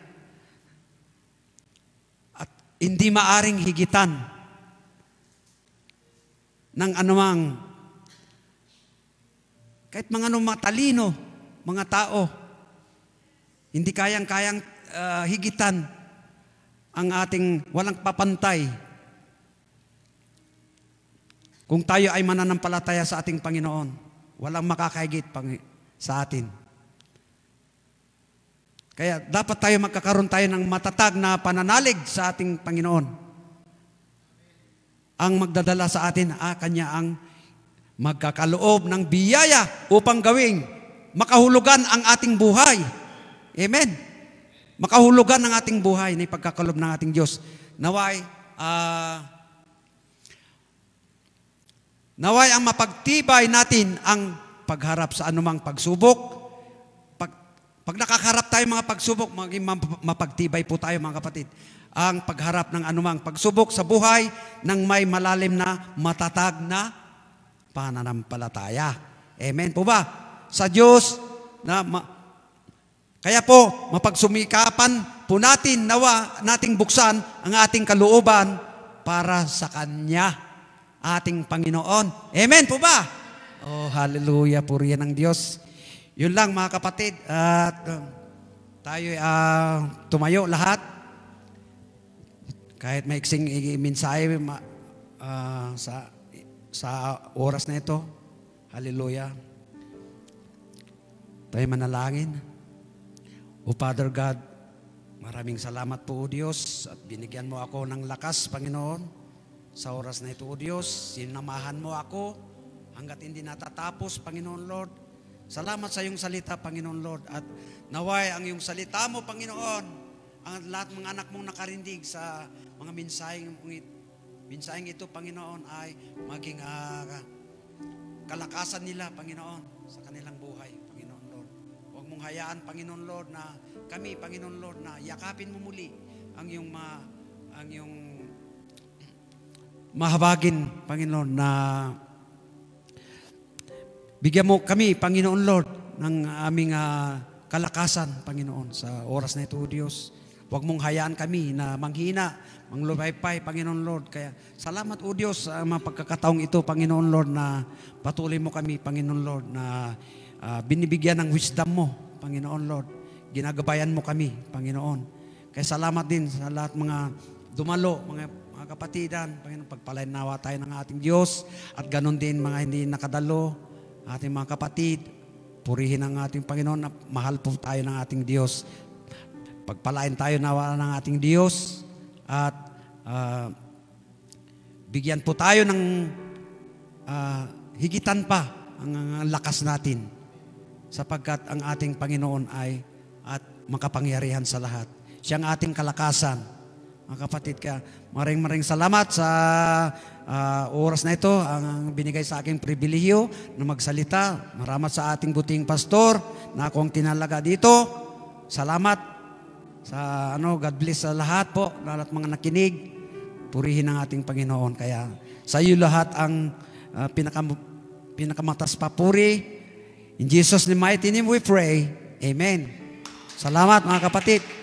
At hindi maaring higitan ng anumang kahit mga anumang matalino, mga tao, hindi kayang-kayang uh, higitan ang ating walang papantay kung tayo ay mananampalataya sa ating Panginoon, walang makakahigit sa atin. Kaya dapat tayo magkakaroon tayo ng matatag na pananalig sa ating Panginoon. Ang magdadala sa atin, ah, Kanya ang magkakaloob ng biyaya upang gawing makahulugan ang ating buhay. Amen makahulugan ng ating buhay na pagkakalob ng ating Diyos. Naway, uh, naway ang mapagtibay natin ang pagharap sa anumang pagsubok. Pag, pag nakakarap tayo mga pagsubok, maging mapagtibay po tayo mga kapatid. Ang pagharap ng anumang pagsubok sa buhay ng may malalim na matatag na pananampalataya. Amen po ba? Sa Diyos na ma- kaya po, mapagsumikapan po natin, nawa nating buksan ang ating kalooban para sa Kanya, ating Panginoon. Amen po ba? Oh, hallelujah po riyan ng Diyos. Yun lang mga kapatid. At uh, um, tayo uh, ah, tumayo lahat. Kahit may iksing mensahe uh, sa, sa oras na ito. Hallelujah. Tayo manalangin. O Father God, maraming salamat po, O Diyos, at binigyan mo ako ng lakas, Panginoon, sa oras na ito, O Diyos. Sinamahan mo ako hanggat hindi natatapos, Panginoon Lord. Salamat sa iyong salita, Panginoon Lord. At naway ang iyong salita mo, Panginoon, ang lahat ng anak mong nakarindig sa mga minsayang, minsayang ito, Panginoon, ay maging uh, kalakasan nila, Panginoon, sa kanilang buhay mong hayaan, Panginoon Lord, na kami, Panginoon Lord, na yakapin mo muli ang iyong ma, ang iyong mahabagin, Panginoon, na bigyan mo kami, Panginoon Lord, ng aming uh, kalakasan, Panginoon, sa oras na ito, Diyos. Huwag mong hayaan kami na manghina, manglupaypay, Panginoon Lord. Kaya salamat o Diyos sa mga pagkakataong ito, Panginoon Lord, na patuloy mo kami, Panginoon Lord, na uh, binibigyan ng wisdom mo, Panginoon Lord. Ginagabayan mo kami, Panginoon. Kaya salamat din sa lahat mga dumalo, mga, mga kapatidan. Panginoon, pagpalain nawa tayo ng ating Diyos. At ganun din mga hindi nakadalo, ating mga kapatid. Purihin ang ating Panginoon na mahal po tayo ng ating Diyos. Pagpalain tayo nawa ng ating Diyos. At uh, bigyan po tayo ng uh, higitan pa ang, ang lakas natin sapagkat ang ating Panginoon ay at makapangyarihan sa lahat. Siya ang ating kalakasan. Mga kapatid ka, maring-maring salamat sa uh, oras na ito, ang, binigay sa aking pribilihiyo na magsalita. Maramat sa ating buting pastor na ako ang tinalaga dito. Salamat sa ano, God bless sa lahat po, lahat mga nakinig. Purihin ang ating Panginoon. Kaya sa iyo lahat ang uh, pinakam, pinakamatas papuri In Jesus' mighty name we pray. Amen. Salamat mga kapatid.